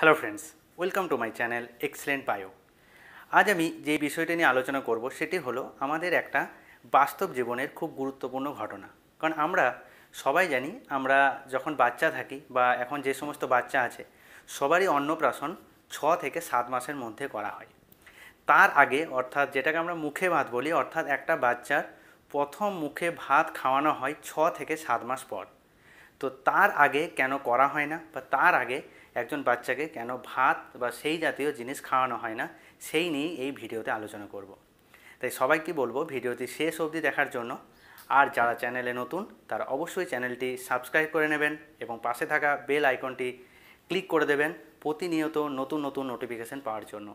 Hello friends welcome to my channel excellent bio আজ আমি যে বিষয়টি নিয়ে আলোচনা করব সেটি হলো আমাদের একটা বাস্তব জীবনের খুব গুরুত্বপূর্ণ ঘটনা কারণ আমরা সবাই জানি আমরা যখন বাচ্চা থাকি বা এখন যে সমস্ত বাচ্চা আছে সবারই অন্নপ্রাশন ছ থেকে সাত মাসের মধ্যে করা হয় তার আগে অর্থাৎ যেটাকে আমরা মুখে ভাত বলি অর্থাৎ একটা বাচ্চার প্রথম মুখে ভাত খাওয়ানো হয় ছ থেকে সাত মাস পর তো তার আগে কেন করা হয় না বা তার আগে একজন বাচ্চাকে কেন ভাত বা সেই জাতীয় জিনিস খাওয়ানো হয় না সেই নিয়েই এই ভিডিওতে আলোচনা করব। তাই সবাইকে বলবো ভিডিওটি শেষ অবধি দেখার জন্য আর যারা চ্যানেলে নতুন তারা অবশ্যই চ্যানেলটি সাবস্ক্রাইব করে নেবেন এবং পাশে থাকা বেল আইকনটি ক্লিক করে দেবেন প্রতিনিয়ত নতুন নতুন নোটিফিকেশান পাওয়ার জন্য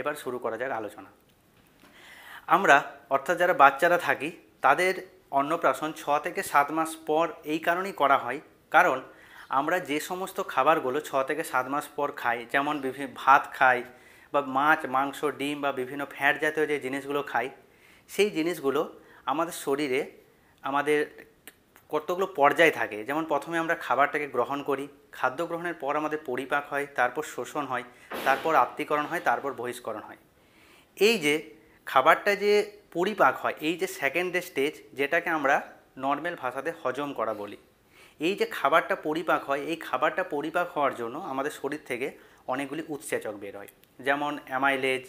এবার শুরু করা যাক আলোচনা আমরা অর্থাৎ যারা বাচ্চারা থাকি তাদের অন্নপ্রাশন ছ থেকে সাত মাস পর এই কারণেই করা হয় কারণ আমরা যে সমস্ত খাবারগুলো ছ থেকে সাত মাস পর খাই যেমন বিভিন্ন ভাত খাই বা মাছ মাংস ডিম বা বিভিন্ন ফ্যাট জাতীয় যে জিনিসগুলো খাই সেই জিনিসগুলো আমাদের শরীরে আমাদের কতগুলো পর্যায় থাকে যেমন প্রথমে আমরা খাবারটাকে গ্রহণ করি খাদ্য গ্রহণের পর আমাদের পরিপাক হয় তারপর শোষণ হয় তারপর আত্মীকরণ হয় তারপর বহিষ্করণ হয় এই যে খাবারটা যে পরিপাক হয় এই যে সেকেন্ড স্টেজ যেটাকে আমরা নর্মাল ভাষাতে হজম করা বলি এই যে খাবারটা পরিপাক হয় এই খাবারটা পরিপাক হওয়ার জন্য আমাদের শরীর থেকে অনেকগুলি উৎসেচক বের হয় যেমন অ্যামাইলেজ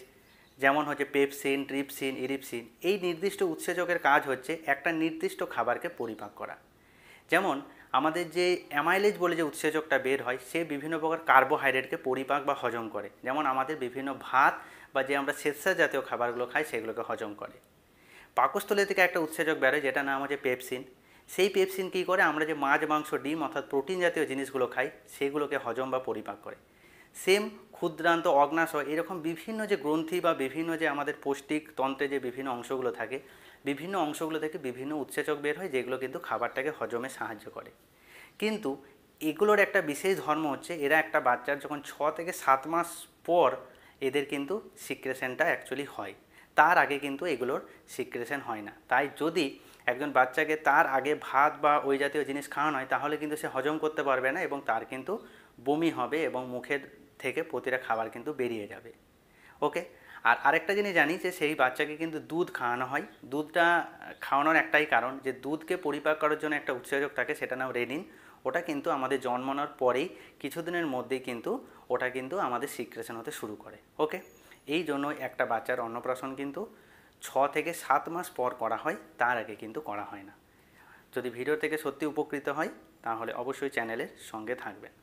যেমন হচ্ছে পেপসিন ট্রিপসিন ইরিপসিন এই নির্দিষ্ট উৎসেচকের কাজ হচ্ছে একটা নির্দিষ্ট খাবারকে পরিপাক করা যেমন আমাদের যে অ্যামাইলেজ বলে যে উৎসেচকটা বের হয় সে বিভিন্ন প্রকার কার্বোহাইড্রেটকে পরিপাক বা হজম করে যেমন আমাদের বিভিন্ন ভাত বা যে আমরা স্বেচ্ছা জাতীয় খাবারগুলো খাই সেগুলোকে হজম করে পাকস্থলী থেকে একটা উৎসেচক বেরোয় যেটা নাম হচ্ছে পেপসিন সেই পেপসিন কী করে আমরা যে মাছ মাংস ডিম অর্থাৎ প্রোটিন জাতীয় জিনিসগুলো খাই সেগুলোকে হজম বা পরিপাক করে সেম ক্ষুদ্রান্ত অগ্নাশয় এরকম বিভিন্ন যে গ্রন্থি বা বিভিন্ন যে আমাদের পৌষ্টিক তন্ত্রে যে বিভিন্ন অংশগুলো থাকে বিভিন্ন অংশগুলো থেকে বিভিন্ন উৎসেচক বের হয় যেগুলো কিন্তু খাবারটাকে হজমে সাহায্য করে কিন্তু এগুলোর একটা বিশেষ ধর্ম হচ্ছে এরা একটা বাচ্চার যখন ছ থেকে সাত মাস পর এদের কিন্তু সিক্রেশনটা অ্যাকচুয়ালি হয় তার আগে কিন্তু এগুলোর সিক্রেশন হয় না তাই যদি একজন বাচ্চাকে তার আগে ভাত বা ওই জাতীয় জিনিস খাওয়ানো হয় তাহলে কিন্তু সে হজম করতে পারবে না এবং তার কিন্তু বমি হবে এবং মুখের থেকে প্রতিটা খাবার কিন্তু বেরিয়ে যাবে ওকে আর আরেকটা জিনিস জানি যে সেই বাচ্চাকে কিন্তু দুধ খাওয়ানো হয় দুধটা খাওয়ানোর একটাই কারণ যে দুধকে পরিপাক করার জন্য একটা উৎসেচক থাকে সেটা নাম রেনিন ওটা কিন্তু আমাদের জন্মানোর পরেই কিছুদিনের মধ্যেই কিন্তু ওটা কিন্তু আমাদের সিক্রেশন হতে শুরু করে ওকে এই জন্য একটা বাচ্চার অন্নপ্রাশন কিন্তু ছ থেকে সাত মাস পর করা হয় তার আগে কিন্তু করা হয় না যদি ভিডিও থেকে সত্যি উপকৃত হয় তাহলে অবশ্যই চ্যানেলের সঙ্গে থাকবেন